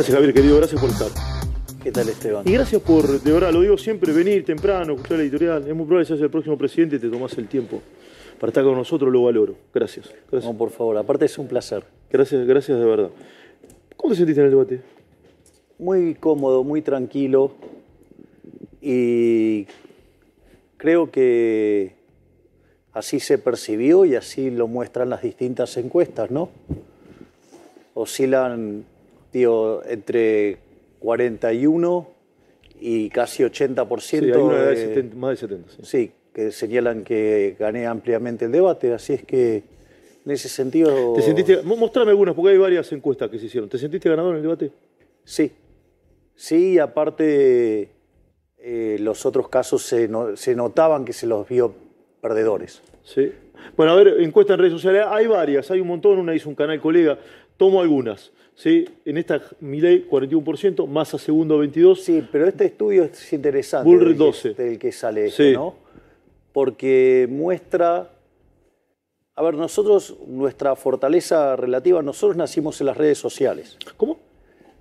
Gracias, Javier, querido. Gracias por estar. ¿Qué tal, Esteban? Y gracias por, de verdad, lo digo siempre, venir temprano, escuchar la editorial. Es muy probable que seas el próximo presidente y te tomás el tiempo para estar con nosotros. Lo valoro. Gracias. gracias. No, por favor. Aparte es un placer. Gracias, gracias de verdad. ¿Cómo te sentiste en el debate? Muy cómodo, muy tranquilo. Y creo que así se percibió y así lo muestran las distintas encuestas, ¿no? Oscilan tío entre 41 y casi 80%. Sí, de más de 70. Sí. que señalan que gané ampliamente el debate, así es que en ese sentido... ¿Te sentiste, mostrame algunas, porque hay varias encuestas que se hicieron. ¿Te sentiste ganador en el debate? Sí, sí, aparte eh, los otros casos se, se notaban que se los vio perdedores. Sí. Bueno, a ver, encuesta en redes sociales, hay varias, hay un montón, una hizo un canal colega, tomo algunas. ¿sí? en esta ley, 41%, masa segundo 22%. Sí, pero este estudio es interesante. Bullrich 12%. Del que sale esto, ¿no? Porque muestra. A ver, nosotros, nuestra fortaleza relativa, nosotros nacimos en las redes sociales. ¿Cómo?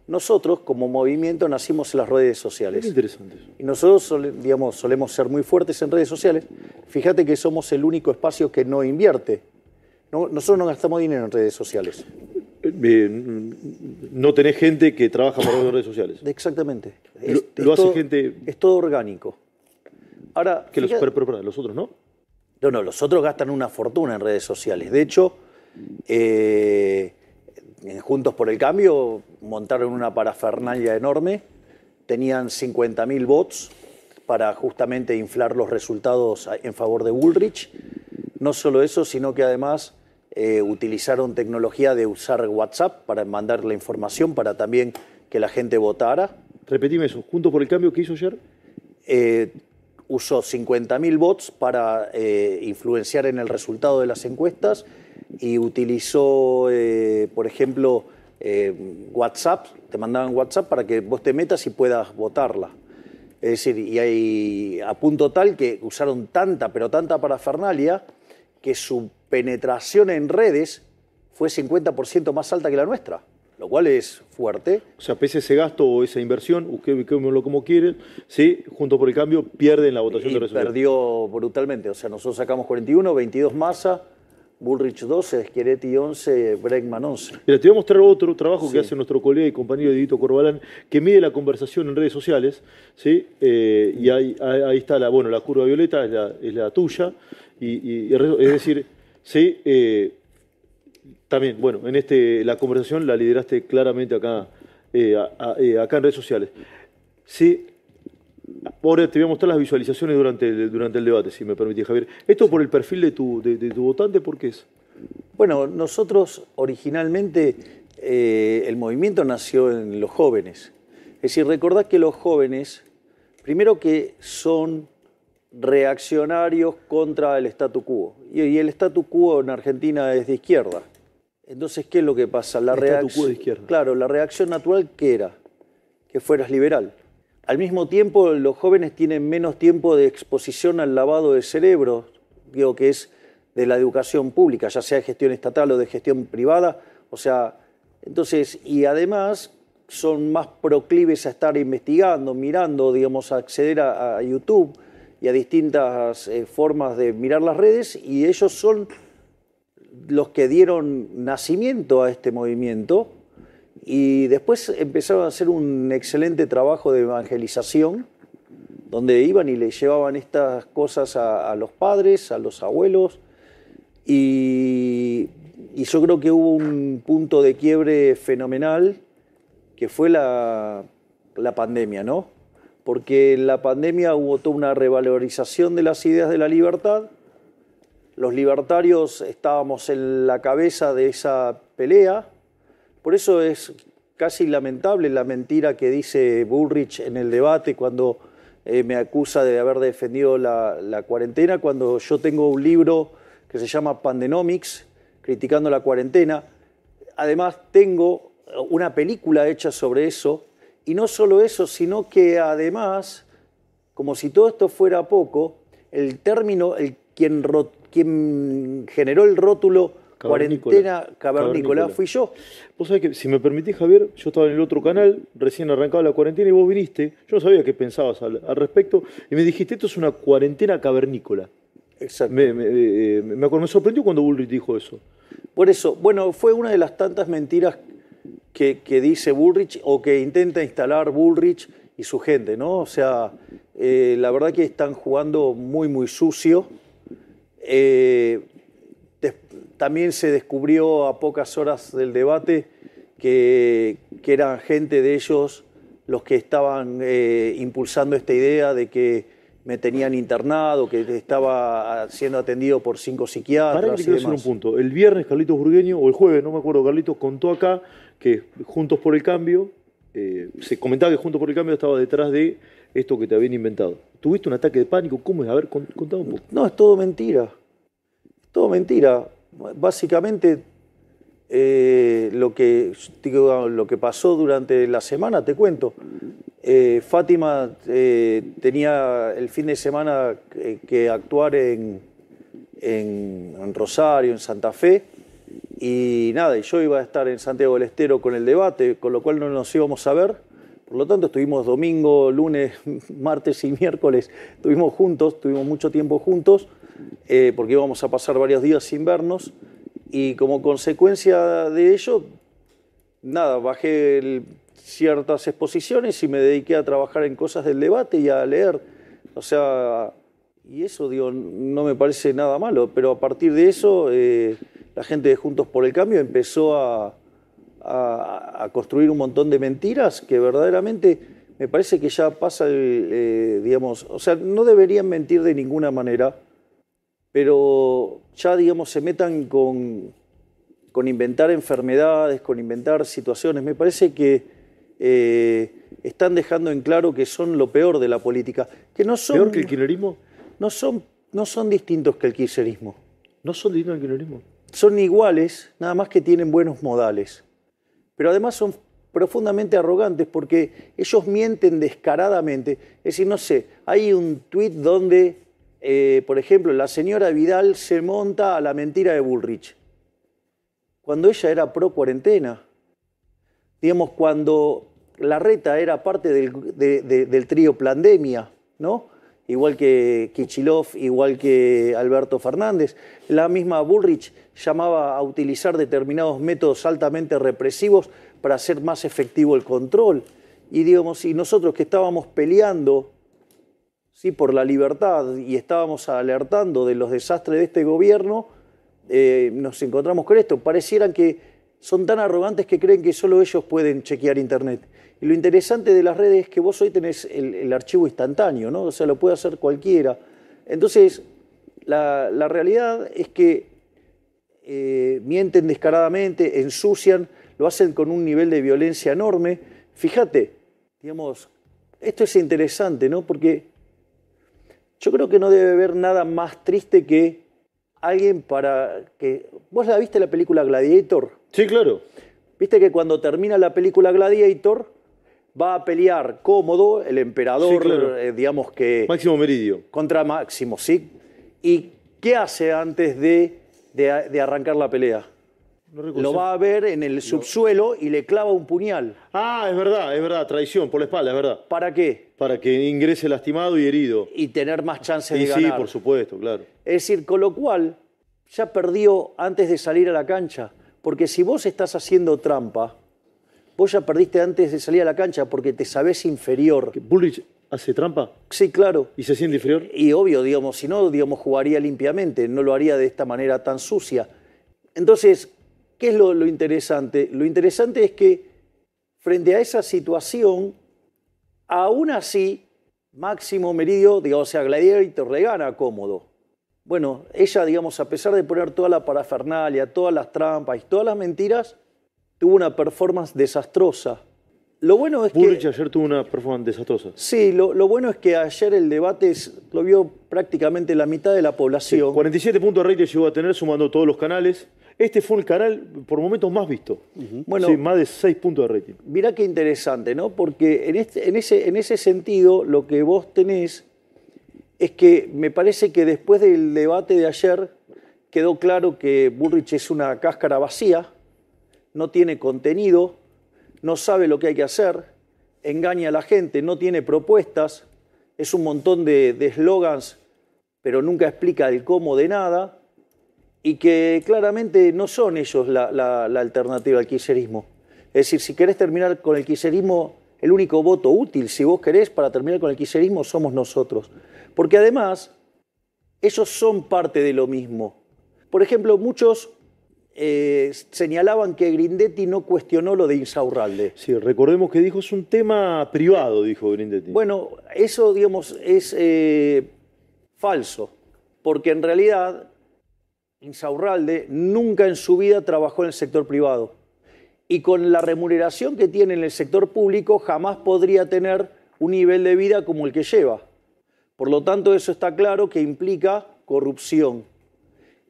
Nosotros, como movimiento, nacimos en las redes sociales. Qué interesante. Y nosotros, digamos, solemos ser muy fuertes en redes sociales. Fíjate que somos el único espacio que no invierte. nosotros no gastamos dinero en redes sociales. Mm, no tenés gente que trabaja para redes sociales. Exactamente. lo, hace gente. Es todo orgánico. Ahora. Que los, pero, los otros no. No, no, los otros gastan una fortuna en redes sociales. De hecho, eh, Juntos por el Cambio montaron una parafernalia enorme. Tenían 50.000 bots para justamente inflar los resultados en favor de Woolrich. No solo eso, sino que además eh, utilizaron tecnología de usar WhatsApp para mandar la información, para también que la gente votara. Repetime eso, junto por el cambio que hizo ayer. Eh, usó 50.000 bots para eh, influenciar en el resultado de las encuestas y utilizó, por ejemplo, WhatsApp, te mandaban WhatsApp para que vos te metas y puedas votarla. Es decir, y hay a punto tal que usaron tanta, pero tanta parafernalia que su penetración en redes fue 50% más alta que la nuestra, lo cual es fuerte. O sea, pese a ese gasto o esa inversión, lo como quieren, ¿sí? junto por el cambio pierden la votación de resolución. Perdió brutalmente, o sea, nosotros sacamos 41, 22 masa. Bullrich 12, Schiaretti 11, Bregman 11. Mira, te voy a mostrar otro trabajo que hace nuestro colega y compañero Edito Corbalán, que mide la conversación en redes sociales, ¿sí? Eh, y ahí, está la, bueno, la curva violeta es la, tuya, es decir Sí, eh, también, bueno, en este, la conversación la lideraste claramente acá, eh, eh, acá en redes sociales. Sí, ahora te voy a mostrar las visualizaciones durante el, durante el debate, si me permitís, Javier. Esto por el perfil de tu, de, tu votante, ¿por qué es? Bueno, nosotros originalmente el movimiento nació en los jóvenes. Es decir, recordad que los jóvenes, primero que son reaccionarios contra el statu quo. Y, el statu quo en Argentina es de izquierda. Entonces, ¿qué es lo que pasa? La quo de izquierda. Claro, la reacción natural que era que fueras liberal. Al mismo tiempo, los jóvenes tienen menos tiempo de exposición al lavado de cerebro, digo que es de la educación pública, ya sea de gestión estatal o de gestión privada, o sea, entonces, y además son más proclives a estar investigando, mirando, digamos, a acceder a YouTube y a distintas eh, formas de mirar las redes y ellos son los que dieron nacimiento a este movimiento y después empezaron a hacer un excelente trabajo de evangelización donde iban y le llevaban estas cosas a, los padres, a los abuelos, y, yo creo que hubo un punto de quiebre fenomenal que fue la pandemia, ¿no? porque en la pandemia hubo toda una revalorización de las ideas de la libertad. Los libertarios estábamos en la cabeza de esa pelea. Por eso es casi lamentable la mentira que dice Bullrich en el debate cuando eh, me acusa de haber defendido la, la cuarentena, cuando yo tengo un libro que se llama Pandenomics, criticando la cuarentena. Además, tengo una película hecha sobre eso y no solo eso, sino que además, como si todo esto fuera poco, el término, el, quien, generó el rótulo cuarentena cavernícola, fui yo. Vos sabés que, si me permitís, Javier, yo estaba en el otro canal, recién arrancaba la cuarentena y vos viniste, yo no sabía qué pensabas al, respecto, y me dijiste, esto es una cuarentena cavernícola. Exacto. Me, eh, me sorprendió cuando Bullrich dijo eso. Por eso, bueno, fue una de las tantas mentiras que, dice Bullrich o que intenta instalar Bullrich y su gente, ¿no? O sea, eh, la verdad que están jugando muy, muy sucio. Eh, también se descubrió a pocas horas del debate que, eran gente de ellos los que estaban eh, impulsando esta idea de que me tenían internado, que estaba siendo atendido por cinco psiquiatras. Para que un punto. El viernes Carlitos Burgueño, o el jueves, no me acuerdo, Carlitos contó acá que Juntos por el Cambio, eh, se comentaba que Juntos por el Cambio estaba detrás de esto que te habían inventado. ¿Tuviste un ataque de pánico? ¿Cómo es? haber contado un poco. No, es todo mentira. todo mentira. Básicamente eh, lo, que, lo que pasó durante la semana, te cuento. Eh, Fátima eh, tenía el fin de semana que, actuar en, en, Rosario, en Santa Fe, y nada, yo iba a estar en Santiago del Estero con el debate, con lo cual no nos íbamos a ver. Por lo tanto, estuvimos domingo, lunes, martes y miércoles, estuvimos juntos, tuvimos mucho tiempo juntos, porque íbamos a pasar varios días sin vernos. Y como consecuencia de ello, nada, bajé ciertas exposiciones y me dediqué a trabajar en cosas del debate y a leer. O sea, y eso, digo, no me parece nada malo, pero a partir de eso, eh, la gente de Juntos por el Cambio empezó a, construir un montón de mentiras que verdaderamente me parece que ya pasa, el, eh, digamos, o sea, no deberían mentir de ninguna manera pero ya, digamos, se metan con, con inventar enfermedades, con inventar situaciones. Me parece que eh, están dejando en claro que son lo peor de la política. Que no son, ¿Peor que el kirchnerismo? No son, no son distintos que el kirchnerismo. ¿No son distintos el kirchnerismo? Son iguales, nada más que tienen buenos modales. Pero además son profundamente arrogantes porque ellos mienten descaradamente. Es decir, no sé, hay un tuit donde eh, por ejemplo, la señora Vidal se monta a la mentira de Bullrich, cuando ella era pro cuarentena, digamos, cuando la reta era parte del, trío Plandemia, ¿no? igual que Kichilov, igual que Alberto Fernández. La misma Bullrich llamaba a utilizar determinados métodos altamente represivos para hacer más efectivo el control. Y digamos, y nosotros que estábamos peleando por la libertad y estábamos alertando de los desastres de este gobierno, eh, nos encontramos con esto. Parecieran que son tan arrogantes que creen que solo ellos pueden chequear Internet. Y lo interesante de las redes es que vos hoy tenés el, archivo instantáneo, ¿no? o sea, lo puede hacer cualquiera. Entonces, la, realidad es que eh, mienten descaradamente, ensucian, lo hacen con un nivel de violencia enorme. Fíjate, digamos, esto es interesante, ¿no? Porque yo creo que no debe haber nada más triste que alguien para que... ¿Vos la viste la película Gladiator? Sí, claro. Viste que cuando termina la película Gladiator va a pelear cómodo el emperador, eh, digamos que... Máximo Meridio. Contra Máximo, sí. ¿Y qué hace antes de, arrancar la pelea? lo va a ver en el subsuelo y le clava un puñal. Ah, es verdad, es verdad, traición por la espalda, es verdad. ¿Para qué? Para que ingrese lastimado y herido. Y tener más chances de ganar. Sí, por supuesto, claro. Es decir, con lo cual ya perdió antes de salir a la cancha. Porque si vos estás haciendo trampa, vos ya perdiste antes de salir a la cancha porque te sabés inferior. ¿Bullrich hace trampa? Sí, claro. ¿Y se siente inferior? Y, obvio, digamos, si no, digamos, jugaría limpiamente, no lo haría de esta manera tan sucia. Entonces, ¿qué es lo, lo interesante? Lo interesante es que frente a esa situación, Aún así, Máximo Meridio, digamos, o sea, y le gana cómodo. Bueno, ella, digamos, a pesar de poner toda la parafernalia, todas las trampas y todas las mentiras, tuvo una performance desastrosa. Lo bueno es Burrich ayer tuvo una performance desastrosa. Sí, lo, bueno es que ayer el debate lo vio prácticamente la mitad de la población. 47 puntos de rating llegó a tener sumando todos los canales. Este fue el canal por momentos más visto. bueno, sí, más de 6 puntos de rating. Mirá qué interesante, ¿no? Porque este, en, ese, en ese sentido lo que vos tenés es que me parece que después del debate de ayer quedó claro que Burrich es una cáscara vacía, no tiene contenido no sabe lo que hay que hacer, engaña a la gente, no tiene propuestas, es un montón de eslogans, pero nunca explica el cómo de nada, y que claramente no son ellos la, alternativa al quiserismo. Es decir, si querés terminar con el quiserismo, el único voto útil, si vos querés, para terminar con el quiserismo somos nosotros. Porque además, ellos son parte de lo mismo. Por ejemplo, muchos eh, señalaban que Grindetti no cuestionó lo de Insaurralde. Sí, recordemos que dijo es un tema privado, dijo Grindetti. Bueno, eso, digamos, es eh, falso, porque en realidad Insaurralde nunca en su vida trabajó en el sector privado. Y con la remuneración que tiene en el sector público jamás podría tener un nivel de vida como el que lleva. Por lo tanto, eso está claro que implica corrupción.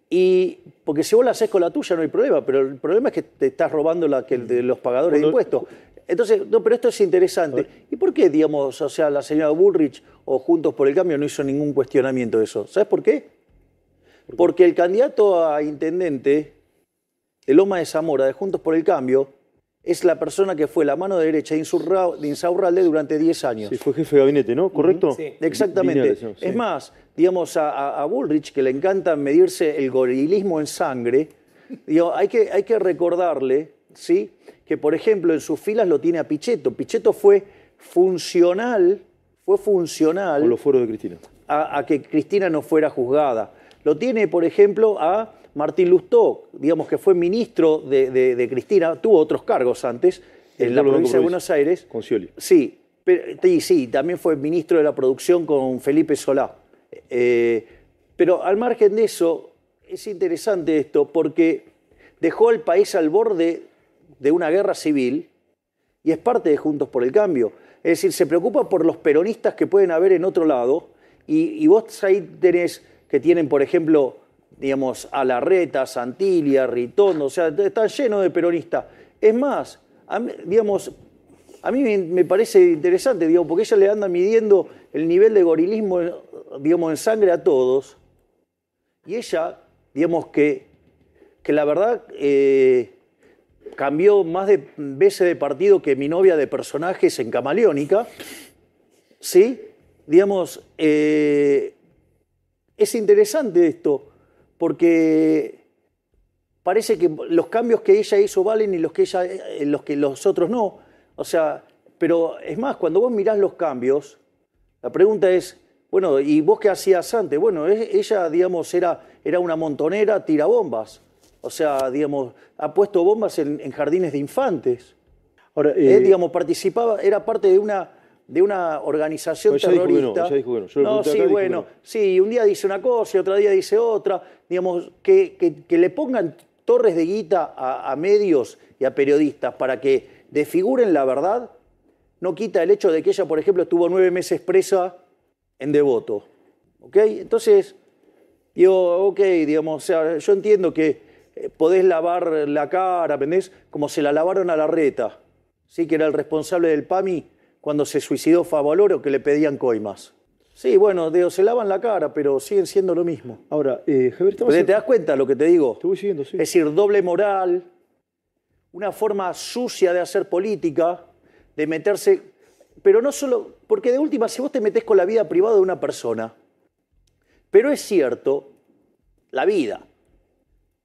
Y porque si vos la haces con la tuya no hay problema, pero el problema es que te estás robando la de los pagadores de impuestos. Entonces, no, pero esto es interesante. ¿Y por qué, digamos, o sea, la señora Bullrich o Juntos por el Cambio no hizo ningún cuestionamiento de eso? ¿Sabes por qué? Porque el candidato a intendente el Loma de Zamora, de Juntos por el Cambio, es la persona que fue la mano derecha de, Insaurralde durante 10 años. Sí, fue jefe de gabinete, ¿no? ¿Correcto? Sí. Exactamente. Es más, digamos, a, Bullrich, que le encanta medirse el gorilismo en sangre, digo, hay, que, hay que recordarle ¿sí? que, por ejemplo, en sus filas lo tiene a Pichetto. Pichetto fue funcional, fue funcional... Con los fueros de Cristina. a que Cristina no fuera juzgada. Lo tiene, por ejemplo, a Martín Lustó, digamos que fue ministro de, Cristina, tuvo otros cargos antes en la provincia de Buenos Aires. Con Scioli. Sí, sí, también fue ministro de la producción con Felipe Solá. Eh, pero al margen de eso, es interesante esto porque dejó al país al borde de una guerra civil y es parte de Juntos por el Cambio. Es decir, se preocupa por los peronistas que pueden haber en otro lado y, y vos ahí tenés que tienen, por ejemplo, digamos, a La Reta, Santilia, Ritondo, o sea, está lleno de peronistas. Es más, digamos, a mí me parece interesante, digamos, porque ella le anda midiendo el nivel de gorilismo, digamos, en sangre a todos, y ella, digamos, que, que la verdad eh, cambió más de veces de partido que mi novia de personajes en Camaleónica, ¿sí? Digamos, eh, es interesante esto, porque parece que los cambios que ella hizo valen y los que, ella, eh, los, que los otros no. O sea, pero es más, cuando vos mirás los cambios, la pregunta es, bueno, ¿y vos qué hacías antes? Bueno, ella, digamos, era, era una montonera tira bombas O sea, digamos, ha puesto bombas en, jardines de infantes. Ahora, eh, eh, digamos, participaba, era parte de una, de una organización terrorista. no, sí, bueno, sí, un día dice una cosa y otro día dice otra. Digamos, que, que, le pongan torres de guita a, medios y a periodistas para que desfiguren la verdad, no quita el hecho de que ella, por ejemplo, estuvo nueve meses presa en Devoto. ¿Ok? Entonces, yo, ok, digamos, sea, yo entiendo que eh, podés lavar la cara, ¿vendés? Como se la lavaron a la reta, ¿sí? que era el responsable del PAMI cuando se suicidó Favaloro que le pedían coimas. Sí, bueno, se lavan la cara, pero siguen siendo lo mismo. Ahora, eh, ¿Te das cuenta lo que te digo? Te voy siguiendo, sí. Es decir, doble moral, una forma sucia de hacer política, de meterse... Pero no solo... Porque de última, si vos te metes con la vida privada de una persona, pero es cierto, la vida,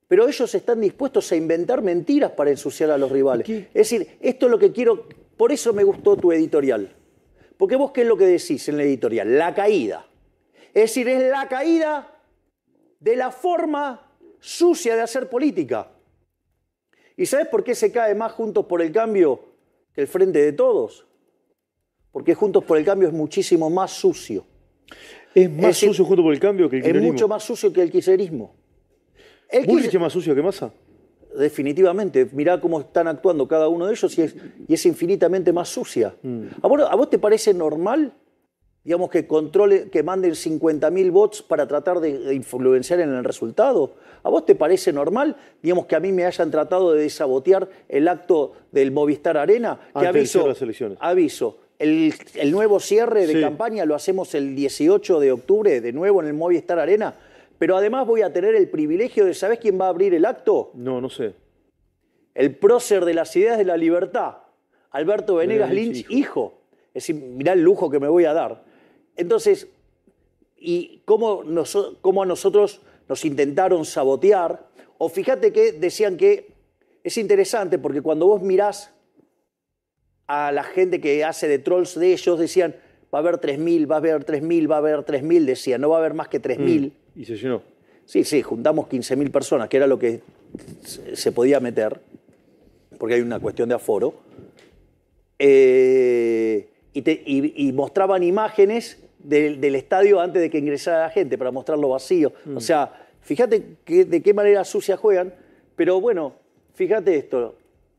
pero ellos están dispuestos a inventar mentiras para ensuciar a los rivales. Es decir, esto es lo que quiero por eso me gustó tu editorial. Porque vos qué es lo que decís en la editorial? La caída. Es decir, es la caída de la forma sucia de hacer política. ¿Y sabes por qué se cae más Juntos por el Cambio que el Frente de Todos? Porque Juntos por el Cambio es muchísimo más sucio. Es más sucio Juntos por el Cambio que el kirchnerismo. Es mucho más sucio que el kirchnerismo. más sucio que Massa definitivamente. Mirá cómo están actuando cada uno de ellos y es, infinitamente más sucia. Mm. ¿A, vos, te parece normal? Digamos que controle, que manden 50.000 bots para tratar de influenciar en el resultado. ¿A vos te parece normal? Digamos que a mí me hayan tratado de desabotear el acto del Movistar Arena. Que aviso, las aviso, el, nuevo cierre de campaña lo hacemos el 18 de octubre, de nuevo en el Movistar Arena pero además voy a tener el privilegio de, ¿sabés quién va a abrir el acto? No, no sé. El prócer de las ideas de la libertad, Alberto Venegas Lynch, hijo. Es decir, mirá el lujo que me voy a dar. Entonces, ¿y cómo, a nosotros nos intentaron sabotear? O fíjate que decían que es interesante porque cuando vos mirás a la gente que hace de trolls de ellos, decían, va a haber 3.000, va a haber 3.000, va a haber 3.000, decían, no va a haber más que 3.000. Y se llenó. Sí, sí, juntamos 15.000 personas, que era lo que se podía meter, porque hay una cuestión de aforo. Eh, y, mostraban imágenes del, estadio antes de que ingresara la gente, para mostrarlo vacío. O mm. sea, fíjate de qué manera sucia juegan, pero bueno, fíjate esto,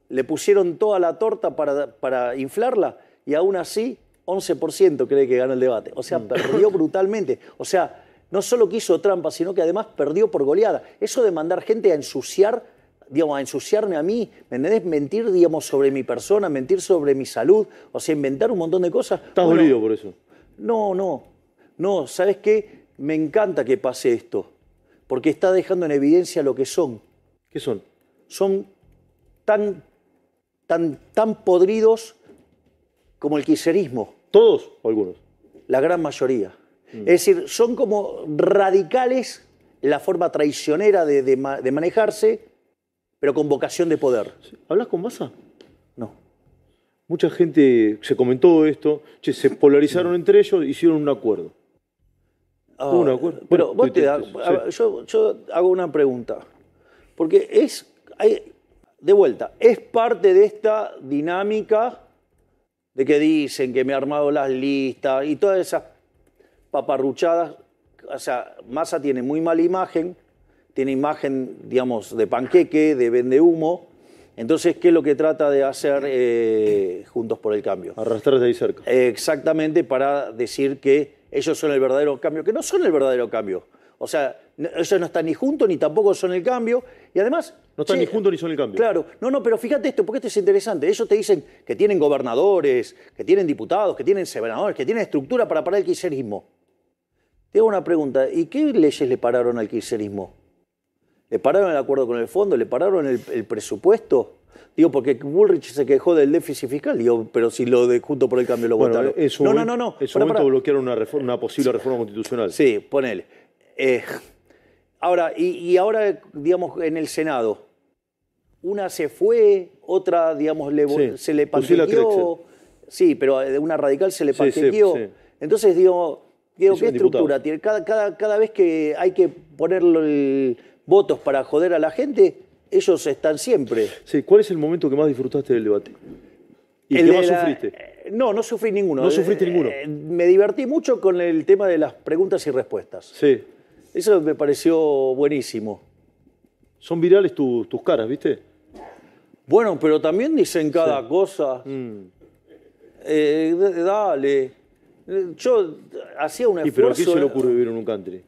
le pusieron toda la torta para, inflarla y aún así 11% cree que gana el debate. O sea, mm. perdió brutalmente. O sea, no solo quiso trampa, sino que además perdió por goleada. Eso de mandar gente a ensuciar, digamos, a ensuciarme a mí, ¿me Mentir, digamos, sobre mi persona, mentir sobre mi salud, o sea, inventar un montón de cosas. ¿Estás dolido por eso? No, no. No, ¿sabes qué? Me encanta que pase esto, porque está dejando en evidencia lo que son. ¿Qué son? Son tan, tan, tan podridos como el quiserismo. ¿Todos o algunos? La gran mayoría. Es decir, son como radicales la forma traicionera de, manejarse, pero con vocación de poder. ¿Hablas con massa? No. Mucha gente se comentó esto, se polarizaron mm. entre ellos, hicieron un acuerdo. Ah, un acuerdo. Pero vos te, yo, hago una pregunta, porque es, de vuelta, es parte de esta dinámica de que dicen que me he armado las listas y todas esas paparruchadas, o sea, Massa tiene muy mala imagen, tiene imagen, digamos, de panqueque, de vende humo. Entonces, ¿qué es lo que trata de hacer eh, Juntos por el Cambio? Arrastrar de ahí cerca. exactamente, para decir que ellos son el verdadero cambio, que no son el verdadero cambio. O sea, ellos no están ni juntos ni tampoco son el cambio. Y además. No están ni juntos ni son el cambio. Claro, no, no, pero fíjate esto, porque esto es interesante. Ellos te dicen que tienen gobernadores, que tienen diputados, que tienen senadores, que tienen estructura para parar el kirchnerismo. Tengo una pregunta, ¿y qué leyes le pararon al kirchnerismo? ¿Le pararon el acuerdo con el fondo? ¿Le pararon el, presupuesto? Digo, porque Bullrich se quejó del déficit fiscal, pero si lo de Junto por el Cambio lo votaron. no, no, no, no. En su momento bloquearon una, reforma, una posible reforma constitucional. Sí, ponele. Eh, ahora, y, ahora, digamos, en el Senado, una se fue, otra, digamos, le, se le pantequeó. Sí, pero una radical se le pateó. Entonces, digo, ¿qué estructura tiene? Cada, cada, cada vez que hay que poner votos para joder a la gente, ellos están siempre. Sí, ¿cuál es el momento que más disfrutaste del debate? ¿Y el que más sufriste? Eh, no, no sufrí ninguno. No sufriste eh, ninguno. Eh, me divertí mucho con el tema de las preguntas y respuestas. Sí. Eso me pareció buenísimo. Son virales tus caras, ¿viste? Bueno, pero también dicen cada cosa. Mm. dale. Yo hacía un esfuerzo... ¿Y pero aquí se le ocurre vivir en un country?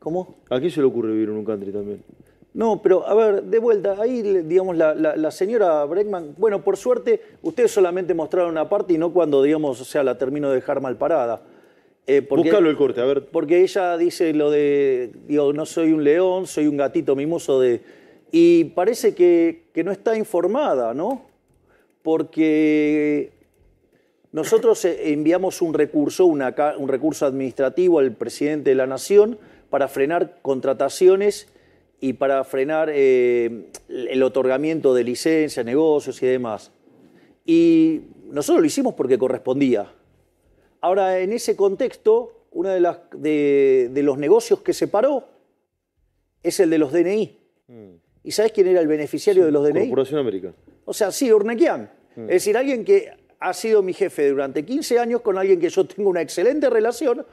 ¿Cómo? Aquí se le ocurre vivir en un country también? No, pero a ver, de vuelta, ahí digamos la, señora Breckman, bueno, por suerte ustedes solamente mostraron una parte y no cuando, digamos, o sea, la termino de dejar mal parada. Eh, Búscalo el corte, a ver. Porque ella dice lo de, digo, no soy un león, soy un gatito mimoso de... Y parece que, que no está informada, ¿no? Porque nosotros eh, enviamos un recurso, un recurso administrativo al presidente de la Nación para frenar contrataciones y para frenar eh, el otorgamiento de licencias, negocios y demás. Y nosotros lo hicimos porque correspondía. Ahora, en ese contexto, uno de, los negocios que se paró es el de los DNI. Mm. ¿Y sabes quién era el beneficiario de los DNI? Corporación América. O sea, sí, Urnequian. Mm. Es decir, alguien que ha sido mi jefe durante 15 años con alguien que yo tengo una excelente relación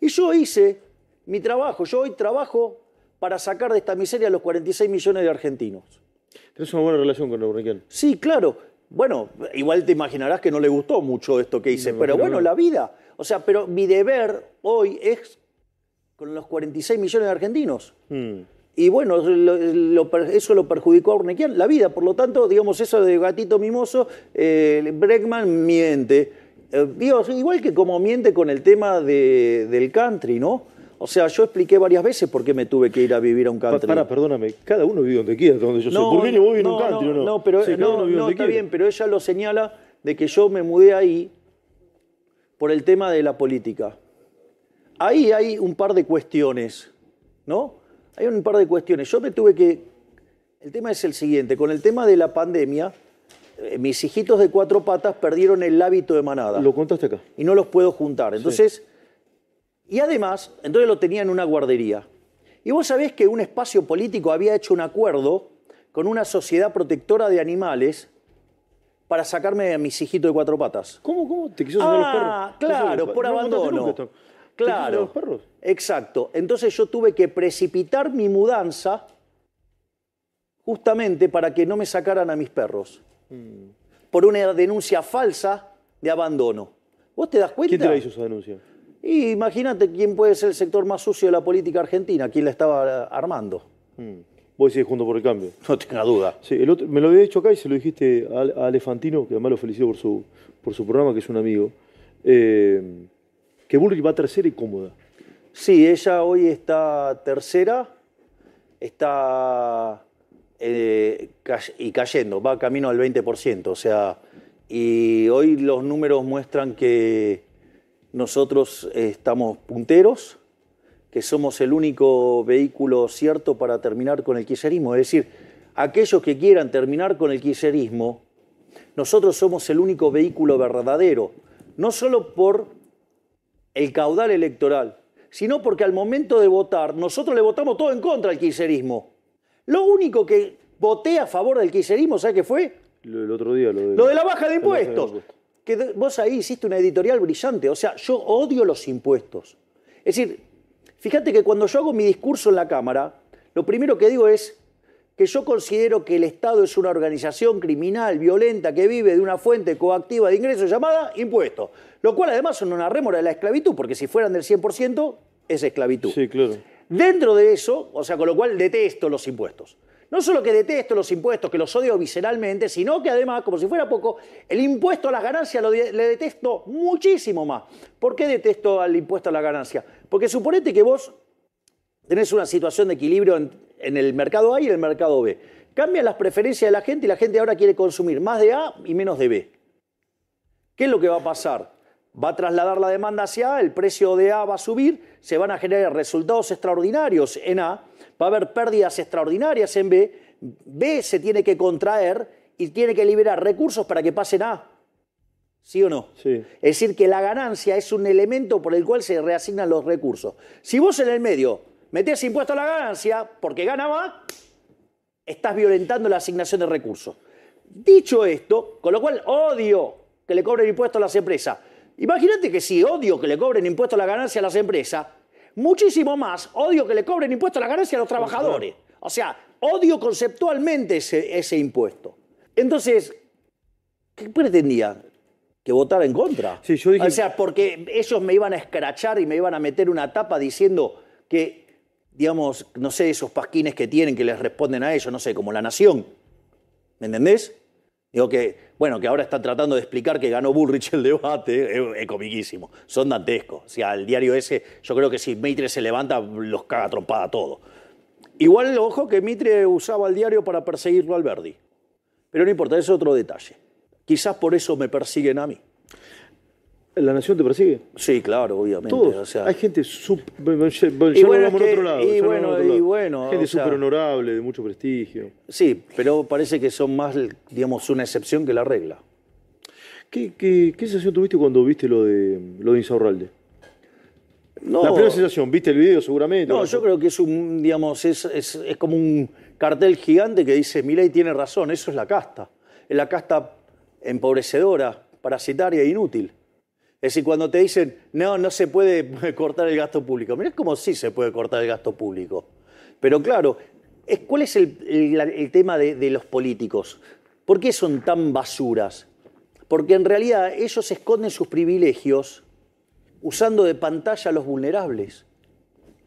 y yo hice mi trabajo. Yo hoy trabajo para sacar de esta miseria a los 46 millones de argentinos. Tienes una buena relación con Requel. Sí, claro. Bueno, igual te imaginarás que no le gustó mucho esto que hice, pero bueno, la vida. O sea, pero mi deber hoy es con los 46 millones de argentinos. Hmm. Y bueno, eso lo perjudicó a Urnequian, la vida. Por lo tanto, digamos, eso de gatito mimoso, eh, miente. Eh, igual que como miente con el tema de, del country, ¿no? O sea, yo expliqué varias veces por qué me tuve que ir a vivir a un country. perdóname, cada uno vive donde quiera, donde yo soy. ¿Por qué no voy a un country no? No, no pero está bien, pero ella lo señala de que yo me mudé ahí por el tema de la política. Ahí hay un par de cuestiones, ¿no? Hay un par de cuestiones. Yo me tuve que... El tema es el siguiente. Con el tema de la pandemia, eh, mis hijitos de cuatro patas perdieron el hábito de manada. Lo contaste acá. Y no los puedo juntar. Entonces... Y además, entonces lo tenía en una guardería. Y vos sabés que un espacio político había hecho un acuerdo con una sociedad protectora de animales para sacarme a mis hijitos de cuatro patas. ¿Cómo? ¿Cómo? ¿Te quiso sacar los ah, perros? Claro, por abandono. Claro. perros? Exacto. Entonces yo tuve que precipitar mi mudanza justamente para que no me sacaran a mis perros. Mm. Por una denuncia falsa de abandono. ¿Vos te das cuenta? ¿Quién te la hizo esa denuncia? imagínate quién puede ser el sector más sucio de la política argentina, quién la estaba eh, armando. Mm. Vos decís junto por el cambio. No tenga duda. Sí, el otro, me lo había dicho acá y se lo dijiste a, Elefantino, que además lo felicito por su, por su programa, que es un amigo. Eh, que Bullrich va tercera y cómoda. Sí, ella hoy está tercera, está eh, y cayendo, va camino al 20%, o sea, y hoy los números muestran que nosotros eh, estamos punteros, que somos el único vehículo cierto para terminar con el kirchnerismo, es decir, aquellos que quieran terminar con el kirchnerismo, nosotros somos el único vehículo verdadero, no solo por el caudal electoral, sino porque al momento de votar nosotros le votamos todo en contra al kirchnerismo. Lo único que voté a favor del kirchnerismo, ¿sabes qué fue? Lo otro día, lo de, la baja de impuestos. que vos ahí hiciste una editorial brillante, o sea, yo odio los impuestos. Es decir, fíjate que cuando yo hago mi discurso en la Cámara, lo primero que digo es, que yo considero que el Estado es una organización criminal, violenta, que vive de una fuente coactiva de ingresos llamada impuestos. Lo cual además son una rémora de la esclavitud, porque si fueran del 100% es esclavitud. Sí, claro. Dentro de eso, o sea, con lo cual detesto los impuestos. No solo que detesto los impuestos, que los odio visceralmente, sino que además, como si fuera poco, el impuesto a las ganancias lo le detesto muchísimo más. ¿Por qué detesto al impuesto a la ganancia? Porque suponete que vos tenés una situación de equilibrio en en el mercado A y el mercado B. Cambian las preferencias de la gente y la gente ahora quiere consumir más de A y menos de B. ¿Qué es lo que va a pasar? Va a trasladar la demanda hacia A, el precio de A va a subir, se van a generar resultados extraordinarios en A, va a haber pérdidas extraordinarias en B, B se tiene que contraer y tiene que liberar recursos para que pasen A. ¿Sí o no? Sí. Es decir, que la ganancia es un elemento por el cual se reasignan los recursos. Si vos en el medio metes impuesto a la ganancia porque gana estás violentando la asignación de recursos. Dicho esto, con lo cual odio que le cobren impuestos a las empresas. Imagínate que si odio que le cobren impuestos a la ganancia a las empresas, muchísimo más odio que le cobren impuestos a la ganancia a los trabajadores. O sea, odio conceptualmente ese, impuesto. Entonces, ¿qué pretendía? Que votara en contra. O sea, porque ellos me iban a escrachar y me iban a meter una tapa diciendo que digamos, no sé, esos pasquines que tienen que les responden a ellos, no sé, como la nación. ¿Me entendés? Digo que, bueno, que ahora están tratando de explicar que ganó Bullrich el debate, eh, es, comiquísimo, son dantescos. O sea, el diario ese, yo creo que si Mitre se levanta, los caga trompada todo. Igual, ojo, que Mitre usaba el diario para perseguirlo al Verdi. Pero no importa, es otro detalle. Quizás por eso me persiguen a mí. La nación te persigue. Sí, claro, obviamente. hay gente súper. bueno, otro lado, gente súper honorable, de mucho prestigio. Sí, pero parece que son más, digamos, una excepción que la regla. ¿Qué, sensación tuviste cuando viste lo de, lo de Insaurralde? la primera sensación, viste el video seguramente. No, yo creo que es un, digamos, es, como un cartel gigante que dice, Milei tiene razón, eso es la casta. Es la casta empobrecedora, parasitaria e inútil. Es decir, cuando te dicen, no, no se puede cortar el gasto público, mirá como sí se puede cortar el gasto público. Pero claro, ¿cuál es el, tema de, los políticos? ¿Por qué son tan basuras? Porque en realidad ellos esconden sus privilegios usando de pantalla a los vulnerables.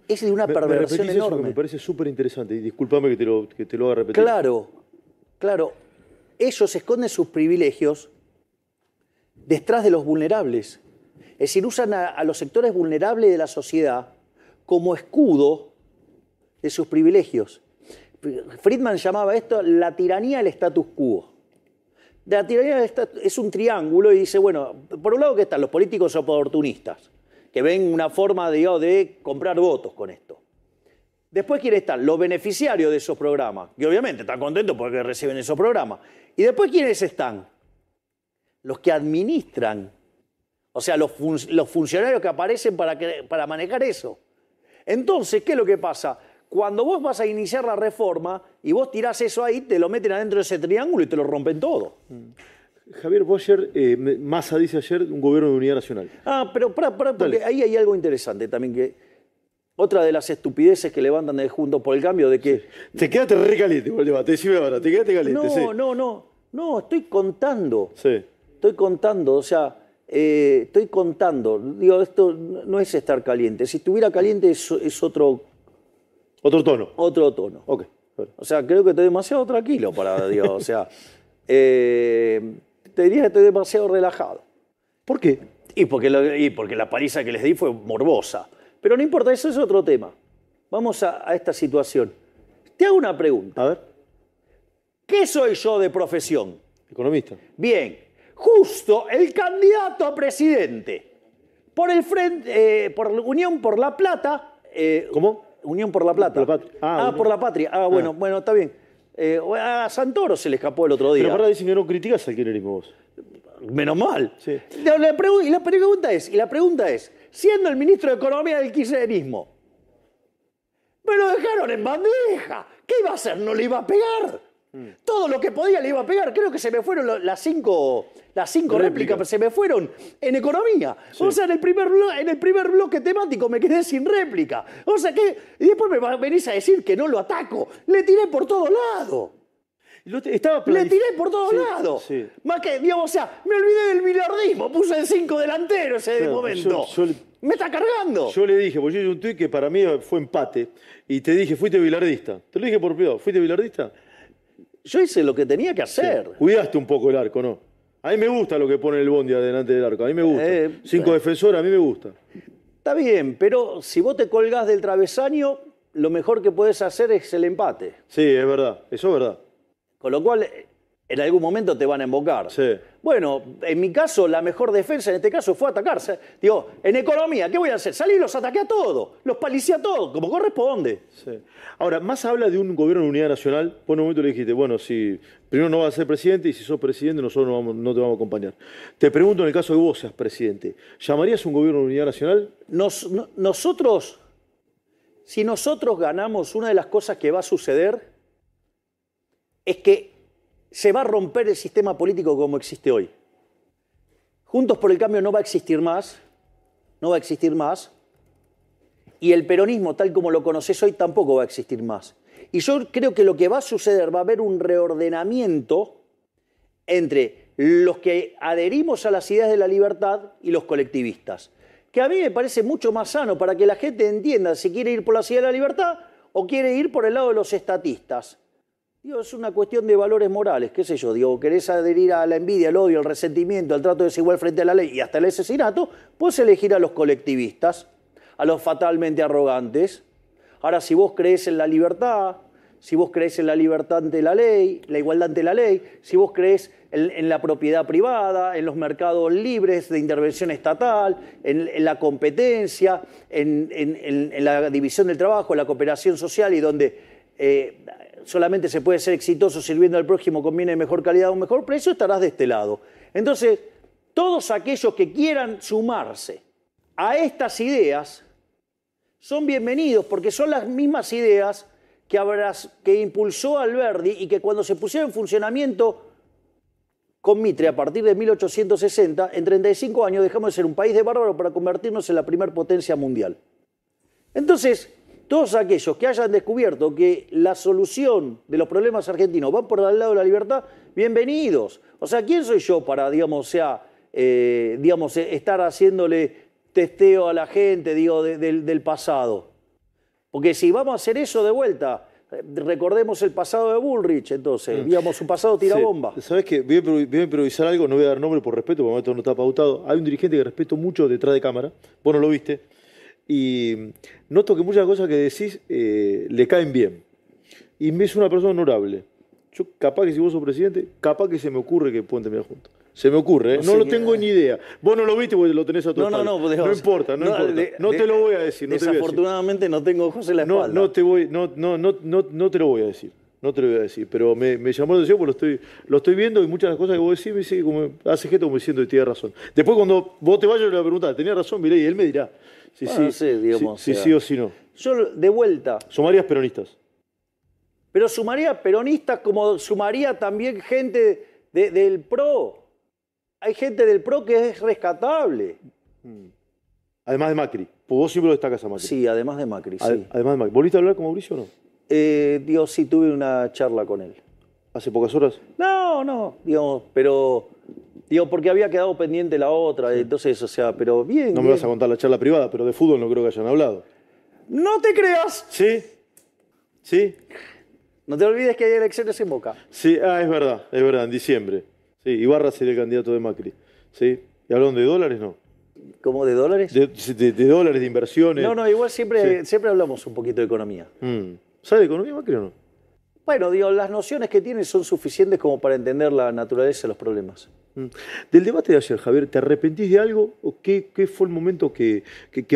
Es de una perversión enorme. me parece súper interesante y discúlpame que te, lo, que te lo haga repetir. Claro, claro. Ellos esconden sus privilegios detrás de los vulnerables. Es decir, usan a, los sectores vulnerables de la sociedad como escudo de sus privilegios. Friedman llamaba esto la tiranía del status quo. La tiranía del status es un triángulo y dice, bueno, por un lado que están los políticos oportunistas, que ven una forma de comprar votos con esto. Después, ¿quiénes están? Los beneficiarios de esos programas, que obviamente están contentos porque reciben esos programas. Y después, ¿quiénes están? Los que administran o sea, los, funcionarios que aparecen para, para manejar eso. Entonces, ¿qué es lo que pasa? Cuando vos vas a iniciar la reforma y vos tirás eso ahí, te lo meten adentro de ese triángulo y te lo rompen todo. Mm. Javier Boscher, eh, Massa dice ayer, un gobierno de unidad nacional. Ah, pero para, para, porque ahí hay algo interesante también que. Otra de las estupideces que levantan de Juntos por el Cambio de que. Te quedaste re caliente el debate, decime ahora, te quedaste caliente. No, no, no, no, estoy contando. Sí. Estoy contando, o sea, eh, estoy contando, digo, esto no es estar caliente. Si estuviera caliente es, otro... Otro tono. Otro tono. Ok. O sea, creo que estoy demasiado tranquilo para Dios. O sea, eh, te diría que estoy demasiado relajado. ¿Por qué? Y porque, porque la paliza que les di fue morbosa. Pero no importa, eso es otro tema. Vamos a, a esta situación. Te hago una pregunta. A ver. ¿Qué soy yo de profesión? Economista. Bien justo el candidato a presidente por, el frente, eh, por Unión por la Plata. Eh, ¿Cómo? Unión por la Plata. ah, ah por la patria. Ah, bueno, ah. bueno, está bien. Eh, a Santoro se le escapó el otro día. Pero ahora dicen que no criticas al kirchnerismo vos. Menos mal. y la pregunta es, y la pregunta es, siendo el ministro de Economía del kirchnerismo, me lo dejaron en bandeja. ¿Qué iba a hacer? ¿No le iba a pegar? Mm. Todo lo que podía le iba a pegar. Creo que se me fueron las cinco, las cinco réplicas, se me fueron en economía. O sea, en el, primer en el primer bloque temático me quedé sin réplica. O sea que. Y después me venís a decir que no lo ataco. Le tiré por todo lado. Estaba Le tiré por todos lado Más que, digamos, o sea, me olvidé del billardismo puse el cinco delantero ese momento. me está cargando. Yo le dije, porque yo hice un tweet que para mí fue empate, y te dije, fuiste bilardista. Te lo dije por peor, ¿fuiste bilardista? Yo hice lo que tenía que hacer. Cuidaste un poco el arco, ¿no? A mí me gusta lo que pone el Bondi adelante del arco, a mí me gusta. Eh, Cinco eh. defensores, a mí me gusta. Está bien, pero si vos te colgás del travesaño, lo mejor que puedes hacer es el empate. Sí, es verdad, eso es verdad. Con lo cual, en algún momento te van a embocar. Bueno, en mi caso, la mejor defensa en este caso fue atacarse. Digo, en economía, ¿qué voy a hacer? Salí y los ataqué a todos, los palicé a todos, como corresponde. Ahora, más habla de un gobierno de unidad nacional. Por un momento le dijiste, bueno, si primero no vas a ser presidente y si sos presidente nosotros no, vamos, no te vamos a acompañar. Te pregunto, en el caso de vos seas presidente, ¿llamarías un gobierno de unidad nacional? nosotros, si nosotros ganamos, una de las cosas que va a suceder es que se va a romper el sistema político como existe hoy. Juntos por el cambio no va a existir más, no va a existir más, y el peronismo tal como lo conoces hoy tampoco va a existir más. Y yo creo que lo que va a suceder va a haber un reordenamiento entre los que adherimos a las ideas de la libertad y los colectivistas, que a mí me parece mucho más sano para que la gente entienda si quiere ir por la idea de la libertad o quiere ir por el lado de los estatistas es una cuestión de valores morales, qué sé yo. Digo, querés adherir a la envidia, al odio, al resentimiento, al trato desigual frente a la ley y hasta el asesinato, puedes elegir a los colectivistas, a los fatalmente arrogantes. Ahora, si vos crees en la libertad, si vos crees en la libertad ante la ley, la igualdad ante la ley, si vos crees en, la propiedad privada, en los mercados libres de intervención estatal, en, la competencia, en, la división del trabajo, en la cooperación social y donde eh, solamente se puede ser exitoso sirviendo al prójimo con bienes de mejor calidad o mejor precio, estarás de este lado. Entonces, todos aquellos que quieran sumarse a estas ideas son bienvenidos porque son las mismas ideas que, que impulsó Alberdi y que cuando se pusieron en funcionamiento con Mitre a partir de 1860, en 35 años dejamos de ser un país de bárbaros para convertirnos en la primera potencia mundial. Entonces, todos aquellos que hayan descubierto que la solución de los problemas argentinos va por el lado de la libertad, bienvenidos. O sea, ¿quién soy yo para, digamos, sea, eh, digamos estar haciéndole testeo a la gente, digo, del pasado? Porque si vamos a hacer eso de vuelta, recordemos el pasado de Bullrich, entonces, mm. digamos, su pasado tira bomba. ¿Sabes qué? Voy a, improvisar algo, no voy a dar nombre por respeto, porque esto no está pautado. Hay un dirigente que respeto mucho detrás de cámara, vos no lo viste, y noto que muchas cosas que decís eh, le caen bien. Y me es una persona honorable. Yo, capaz que si vos sos presidente, capaz que se me ocurre que pueden terminar juntos. Se me ocurre, ¿eh? no, lo tengo ni idea. Vos no lo viste porque lo tenés a tu espalda. no, no, no importa, no, no importa. no te lo voy a decir. No desafortunadamente te voy a no tengo José en la espalda. No, te voy, no, no, no, no, te lo voy a decir. No te lo voy a decir, pero me, me llamó la atención porque lo estoy, lo estoy viendo y muchas de las cosas que vos decís me dice como, hace gesto como diciendo y tiene razón. Después cuando vos te vayas le voy a preguntar, ¿tenía razón? Mirá, y él me dirá sí sí, digamos, sí, sí o sí no. Yo, de vuelta. Sumarías peronistas. Pero sumaría peronistas como sumaría también gente del PRO. Hay gente del PRO que es rescatable. Mm. Además de Macri. Pues vos siempre lo destacas a Macri. Sí, además de Macri, sí. Además de Macri. ¿Volviste a hablar con Mauricio o no? Eh, digo, sí, tuve una charla con él. ¿Hace pocas horas? No, no, digamos, pero Digo, porque había quedado pendiente la otra, entonces, o sea, pero bien. No me vas a contar la charla privada, pero de fútbol no creo que hayan hablado. No te creas. Sí. Sí. No te olvides que hay elecciones en Boca. Sí, ah, es verdad, es verdad, en diciembre. Sí, Ibarra sería el candidato de Macri. Sí. ¿Y hablaron de dólares? No. ¿Cómo de dólares? De, dólares, de inversiones. No, no, igual siempre, siempre hablamos un poquito de economía. Mm. ¿Sabe de economía Macri o no? Bueno, digo, las nociones que tiene son suficientes como para entender la naturaleza de los problemas. Mm. Del debate de ayer, Javier, ¿te arrepentís de algo? ¿O qué, fue el momento que,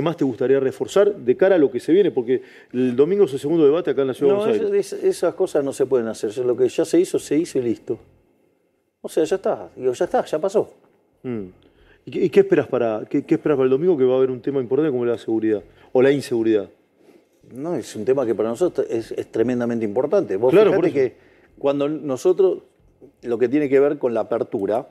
más te gustaría reforzar de cara a lo que se viene? Porque el domingo es el segundo debate acá en la Ciudad de Buenos esas cosas no se pueden hacer. Lo que ya se hizo, se hizo y listo. O sea, ya está. Digo, ya está, ya pasó. Mm. ¿Y, qué, esperas para, qué, esperas para el domingo que va a haber un tema importante como la seguridad o la inseguridad? No, es un tema que para nosotros es, tremendamente importante. Vos claro, porque que cuando nosotros, lo que tiene que ver con la apertura,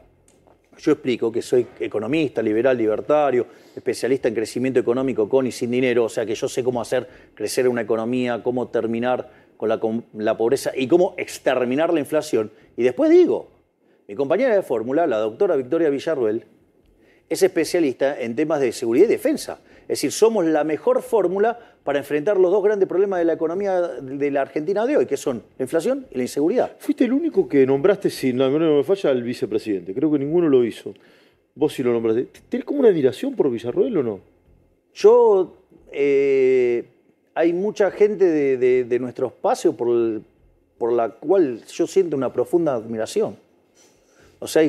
yo explico que soy economista, liberal, libertario, especialista en crecimiento económico con y sin dinero, o sea que yo sé cómo hacer crecer una economía, cómo terminar con la, la pobreza y cómo exterminar la inflación. Y después digo, mi compañera de fórmula, la doctora Victoria Villarruel, es especialista en temas de seguridad y defensa. Es decir, somos la mejor fórmula para enfrentar los dos grandes problemas de la economía de la Argentina de hoy, que son la inflación y la inseguridad. Fuiste el único que nombraste, si no me falla, al vicepresidente. Creo que ninguno lo hizo. Vos sí lo nombraste. ¿Tenés como una admiración por Villarroel o no? Yo... Eh, hay mucha gente de, nuestro espacio por, por la cual yo siento una profunda admiración. O sea,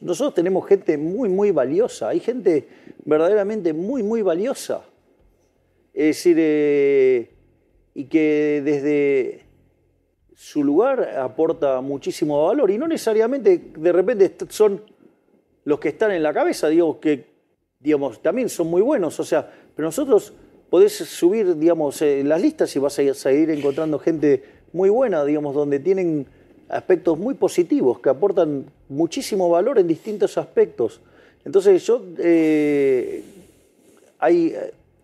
nosotros tenemos gente muy, muy valiosa. Hay gente verdaderamente muy, muy valiosa. Es decir, eh, y que desde su lugar aporta muchísimo valor. Y no necesariamente de repente son los que están en la cabeza, digo, que digamos, también son muy buenos. O sea, pero nosotros podés subir, digamos, eh, las listas y vas a seguir encontrando gente muy buena, digamos, donde tienen aspectos muy positivos que aportan muchísimo valor en distintos aspectos. Entonces yo, eh, hay,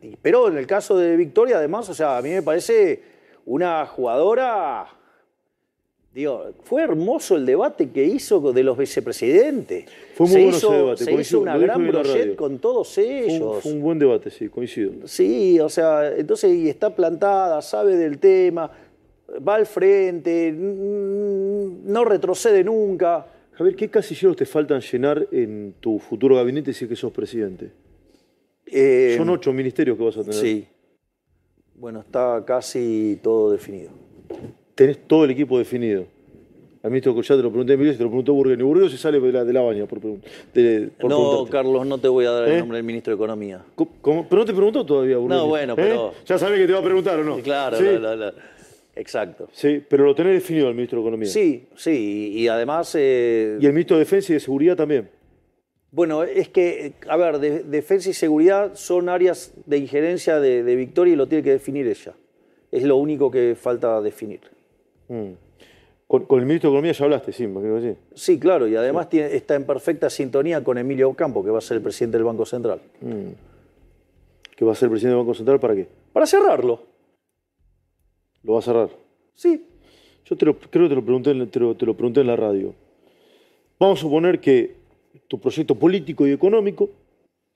eh, pero en el caso de Victoria además, o sea, a mí me parece una jugadora, fue hermoso el debate que hizo de los vicepresidentes. Fue muy bueno debate, Se hizo una gran proyecto con todos ellos. Fue un, buen debate, sí, coincido. Sí, o sea, entonces está plantada, sabe del tema, va al frente, no retrocede nunca. Javier, ¿qué casilleros te faltan llenar en tu futuro gabinete si es que sos presidente? Eh, Son ocho ministerios que vas a tener. Sí. Bueno, está casi todo definido. Tenés todo el equipo definido. Al ministro ya te lo pregunté Emilio, te lo preguntó Burgueño. se sale de la, de la baña por, pregun- no, Carlos, no te voy a dar el ¿Eh? nombre del ministro de Economía. Pero no te preguntó todavía, Burger. No, bueno, pero... ¿Eh? Ya sabés que te va a preguntar o no. Claro, la, la. Exacto. Sí, pero lo tiene definido el ministro de Economía. Sí, sí, y, además... Eh, y el ministro de Defensa y de Seguridad también. Bueno, es que, a ver, defensa y seguridad son áreas de injerencia de, Victoria y lo tiene que definir ella. Es lo único que falta definir. Mm. Con, el ministro de Economía ya hablaste, sí, imagino que sí. claro, y además está en perfecta sintonía con Emilio Ocampo, que va a ser el presidente del Banco Central. Mm. ¿Que va a ser el presidente del Banco Central para qué? Para cerrarlo. ¿Lo va a cerrar? Sí. Yo te creo que te lo, pregunté, en la radio. Vamos a suponer que tu proyecto político y económico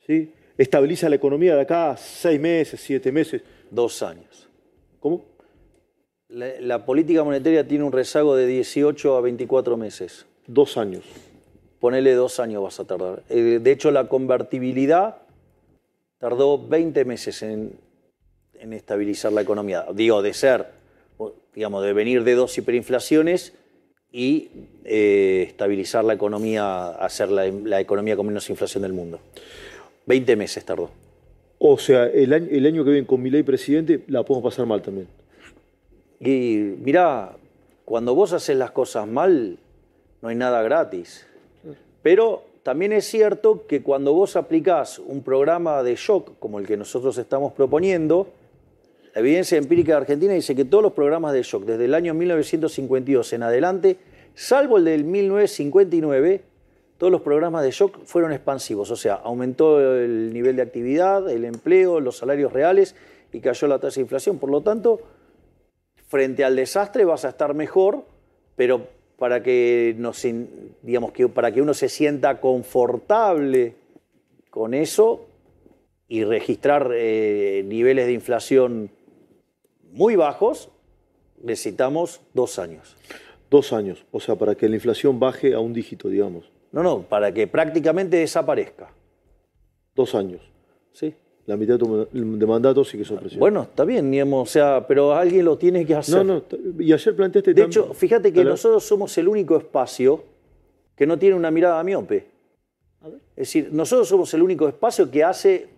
¿sí? estabiliza la economía de acá seis meses, siete meses. Dos años. ¿Cómo? La, política monetaria tiene un rezago de 18 a 24 meses. Dos años. Ponele dos años vas a tardar. Eh, de hecho, la convertibilidad tardó 20 meses en estabilizar la economía. Digo, de ser digamos, de venir de dos hiperinflaciones y eh, estabilizar la economía, hacer la, economía con menos inflación del mundo. Veinte meses tardó. O sea, el año, el año que viene con mi ley presidente la podemos pasar mal también. Y mirá, cuando vos haces las cosas mal, no hay nada gratis. Pero también es cierto que cuando vos aplicás un programa de shock como el que nosotros estamos proponiendo, la evidencia empírica de Argentina dice que todos los programas de shock desde el año 1952 en adelante, salvo el del 1959, todos los programas de shock fueron expansivos, o sea, aumentó el nivel de actividad, el empleo, los salarios reales y cayó la tasa de inflación. Por lo tanto, frente al desastre vas a estar mejor, pero para que, nos, digamos, que, para que uno se sienta confortable con eso y registrar eh, niveles de inflación muy bajos, necesitamos dos años. Dos años, o sea, para que la inflación baje a un dígito, digamos. No, no, para que prácticamente desaparezca. Dos años. Sí. La mitad de mandato sí que son Bueno, está bien, o sea, pero alguien lo tiene que hacer. No, no, y ayer planteaste... De hecho, fíjate que nosotros somos el único espacio que no tiene una mirada miope. A ver. Es decir, nosotros somos el único espacio que hace,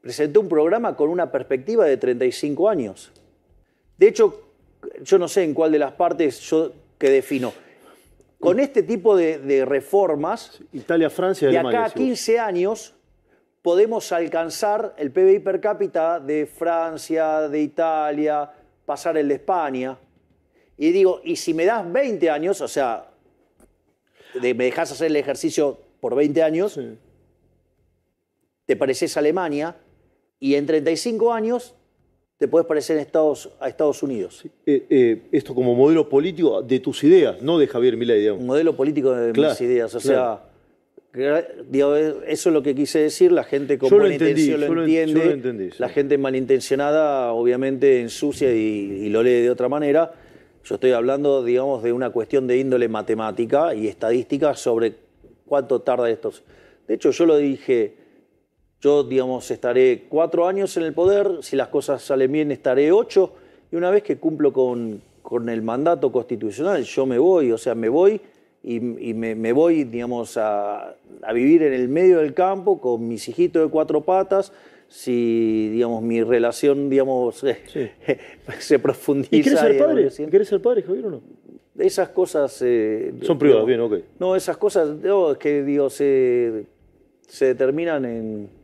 presentó un programa con una perspectiva de 35 años. De hecho, yo no sé en cuál de las partes yo que defino. Con este tipo de, reformas, Italia, Francia, de acá a 15 años podemos alcanzar el PBI per cápita de Francia, de Italia, pasar el de España. Y digo, y si me das 20 años, o sea, me dejas hacer el ejercicio por 20 años, te pareces Alemania, y en 35 años te puedes parecer a Estados, a Estados Unidos. Eh, eh, esto como modelo político de tus ideas, no de Javier Milei, digamos. modelo político de mis ideas, o sea, eso es lo que quise decir, la gente con intención lo entiende, la gente malintencionada obviamente ensucia y, lo lee de otra manera. Yo estoy hablando, digamos, de una cuestión de índole matemática y estadística sobre cuánto tarda estos. De hecho, yo lo dije yo, digamos, estaré cuatro años en el poder, si las cosas salen bien estaré ocho, y una vez que cumplo con, con el mandato constitucional, yo me voy, o sea, me voy y, me, voy, digamos, a, a, vivir en el medio del campo con mis hijitos de cuatro patas, si, digamos, mi relación, digamos, se profundiza. ¿Y quieres ser padre? ¿Quieres ser padre, Javier, o no? Esas cosas... Eh, Son privadas, bien, ok. No, esas cosas, es que, digo, se, se determinan en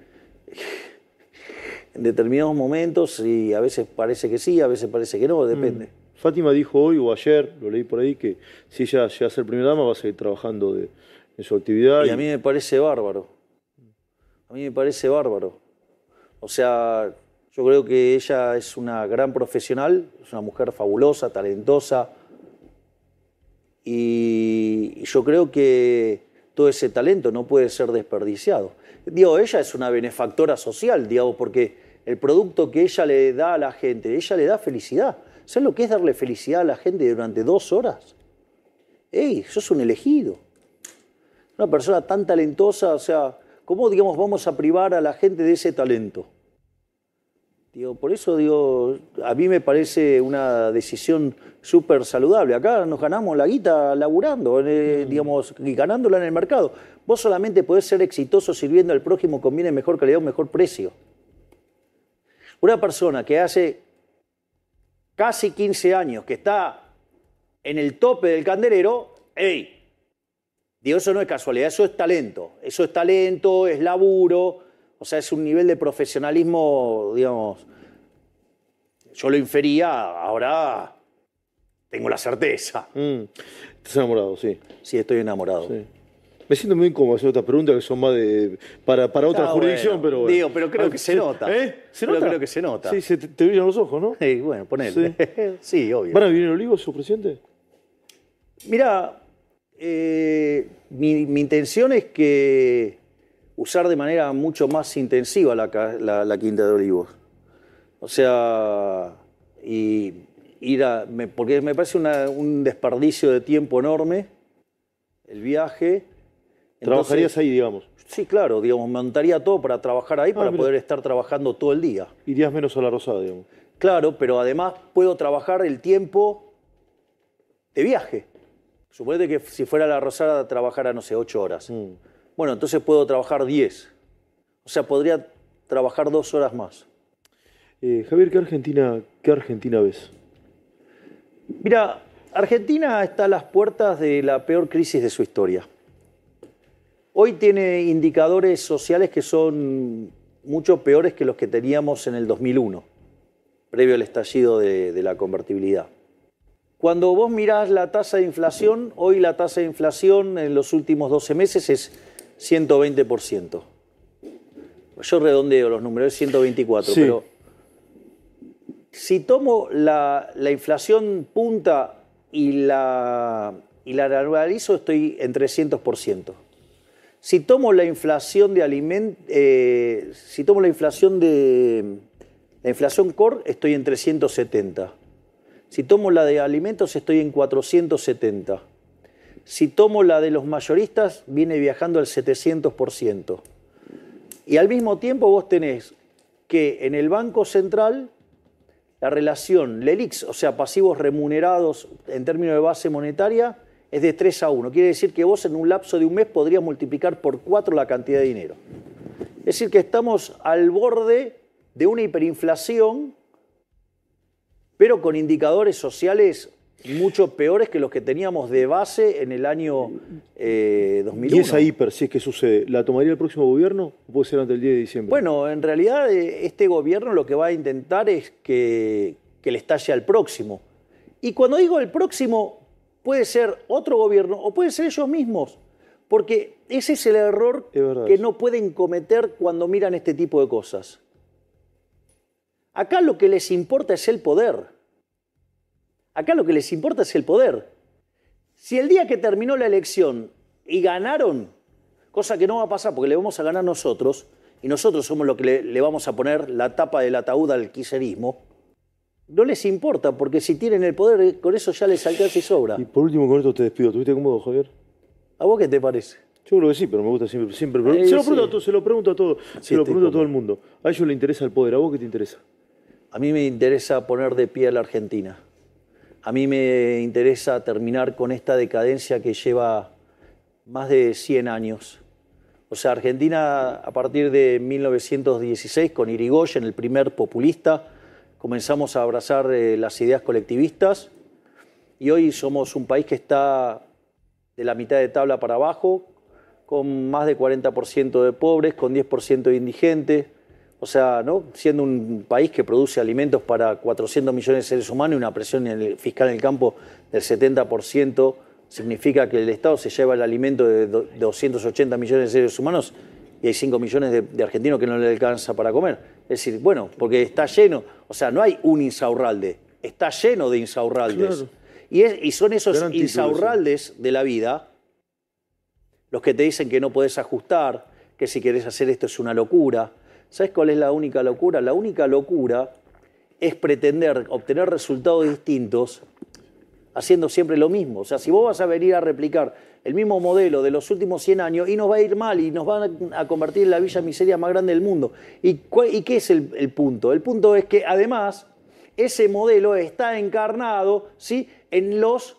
en determinados momentos y a veces parece que sí, a veces parece que no, depende. Mm. Fátima dijo hoy o ayer, lo leí por ahí, que si ella llega a ser primera dama va a seguir trabajando de, en su actividad. y, a mí me parece bárbaro. A mí me parece bárbaro. O sea, yo creo que ella es una gran profesional, es una mujer fabulosa, talentosa. Y yo creo que todo ese talento no puede ser desperdiciado. Digo, ella es una benefactora social, digamos, porque el producto que ella le da a la gente, ella le da felicidad. ¿Sabes lo que es darle felicidad a la gente durante dos horas? ¡Ey, es un elegido! Una persona tan talentosa, o sea, ¿cómo, digamos, vamos a privar a la gente de ese talento? por eso digo, a mí me parece una decisión súper saludable. Acá nos ganamos la guita laburando, eh, mm. digamos, y ganándola en el mercado. Vos solamente podés ser exitoso sirviendo al prójimo con bienes mejor calidad o mejor precio. Una persona que hace casi 15 años que está en el tope del candelero, ¡ey! Digo, eso no es casualidad, eso es talento. Eso es talento, es laburo o sea, es un nivel de profesionalismo, digamos, yo lo infería, ahora tengo la certeza. Mm. Estás enamorado, sí. Sí, estoy enamorado. Sí. Me siento muy incómodo hacer esta pregunta que son más de, para, para otra jurisdicción, pero bueno. Digo, pero creo ah, que se, nota. ¿Eh? ¿Se nota? creo que se nota. Sí, se te, brillan los ojos, ¿no? Sí, bueno, ponele. Sí, obvio. ¿Van a vivir en Olivos, su presidente? Mira, eh, mi intención es que usar de manera mucho más intensiva la, Quinta de Olivos. O sea, y ir a, porque me parece un desperdicio de tiempo enorme el viaje. ¿Trabajarías ahí, digamos? Sí, claro, digamos, montaría todo para trabajar ahí, ah, para poder estar trabajando todo el día. Irías menos a la Rosada, digamos. Claro, pero además puedo trabajar el tiempo de viaje. Suponete que si fuera a la Rosada trabajara, no sé, ocho horas. Mm. Bueno, entonces puedo trabajar 10. O sea, podría trabajar dos horas más. Eh, Javier, ¿qué Argentina, ¿qué Argentina ves? Mira, Argentina está a las puertas de la peor crisis de su historia. Hoy tiene indicadores sociales que son mucho peores que los que teníamos en el 2001, previo al estallido de, de la convertibilidad. Cuando vos mirás la tasa de inflación, hoy la tasa de inflación en los últimos 12 meses es 120%. Yo redondeo los números, 124, pero si tomo la, inflación punta y la, y estoy en 300%. Si tomo la inflación de alimentos, eh, si tomo la inflación de la inflación core, estoy en 370. Si tomo la de alimentos, estoy en 470. Si tomo la de los mayoristas, viene viajando al 700%. Y al mismo tiempo vos tenés que en el Banco Central la relación LELIX, o sea, pasivos remunerados en términos de base monetaria, es de 3 a 1. Quiere decir que vos en un lapso de un mes podrías multiplicar por 4 la cantidad de dinero. Es decir, que estamos al borde de una hiperinflación, pero con indicadores sociales mucho peores que los que teníamos de base en el año eh, 2001. ¿Y esa hiper, si es que sucede, la tomaría el próximo gobierno o puede ser antes del 10 de diciembre? Bueno, en realidad eh, este gobierno lo que va a intentar es que, le estalle al próximo. Y cuando digo el próximo, puede ser otro gobierno o puede ser ellos mismos. Porque ese es el error que no pueden cometer cuando miran este tipo de cosas. Acá lo que les importa es el poder. Acá lo que les importa es el poder. Si el día que terminó la elección y ganaron, cosa que no va a pasar porque le vamos a ganar nosotros, y nosotros somos los que le, vamos a poner la tapa del ataúd al quiserismo, no les importa, porque si tienen el poder, con eso ya les alcanza y sobra. Y por último, con esto te despido. ¿Tuviste cómodo, Javier? ¿A vos qué te parece? Yo creo que sí, pero me gusta siempre. siempre eh, se, lo pregunto a todo, se lo pregunto a todo el mundo. A ellos les interesa el poder, ¿a vos qué te interesa? A mí me interesa poner de pie a la Argentina. A mí me interesa terminar con esta decadencia que lleva más de 100 años. O sea, Argentina a partir de 1916, con Irigoyen, el primer populista, comenzamos a abrazar eh, las ideas colectivistas y hoy somos un país que está de la mitad de tabla para abajo, con más de 40% de pobres, con 10% de indigentes, o sea, ¿no? siendo un país que produce alimentos para 400 millones de seres humanos y una presión fiscal en el campo del 70%, significa que el Estado se lleva el alimento de 280 millones de seres humanos y hay 5 millones de, argentinos que no le alcanza para comer. Es decir, bueno, porque está lleno, o sea, no hay un insaurralde, está lleno de insaurraldes. Y, son esos insaurraldes de la vida los que te dicen que no podés ajustar, que si querés hacer esto es una locura, ¿Sabes cuál es la única locura? La única locura es pretender obtener resultados distintos haciendo siempre lo mismo. O sea, si vos vas a venir a replicar el mismo modelo de los últimos 100 años y nos va a ir mal y nos van a convertir en la villa miseria más grande del mundo. ¿Y, qué es el, el, punto? El punto es que además ese modelo está encarnado ¿sí? en los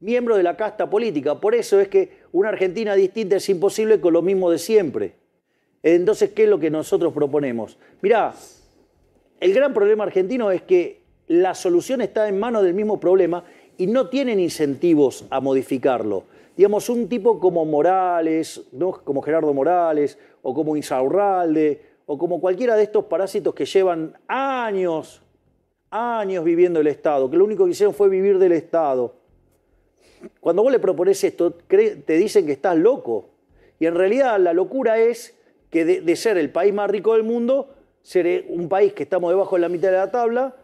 miembros de la casta política. Por eso es que una Argentina distinta es imposible con lo mismo de siempre. Entonces, ¿qué es lo que nosotros proponemos? Mirá, el gran problema argentino es que la solución está en manos del mismo problema y no tienen incentivos a modificarlo. Digamos, un tipo como Morales, ¿no? como Gerardo Morales, o como Insaurralde, o como cualquiera de estos parásitos que llevan años, años viviendo el Estado, que lo único que hicieron fue vivir del Estado. Cuando vos le propones esto, te dicen que estás loco. Y en realidad la locura es que de, ser el país más rico del mundo, seré un país que estamos debajo de la mitad de la tabla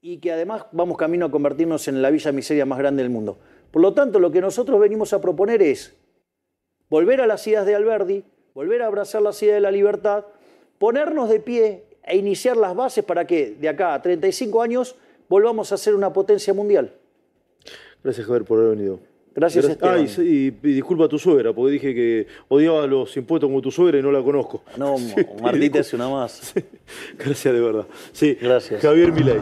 y que además vamos camino a convertirnos en la villa miseria más grande del mundo. Por lo tanto, lo que nosotros venimos a proponer es volver a las ideas de Alberdi, volver a abrazar las ideas de la libertad, ponernos de pie e iniciar las bases para que de acá a 35 años volvamos a ser una potencia mundial. Gracias, Javier, por haber venido. Gracias, Esteban. Ah, y, disculpa a tu suegra, porque dije que odiaba los impuestos como tu suegra y no la conozco. No, Martita es una más. Gracias de verdad. Sí, Gracias. Javier Milei.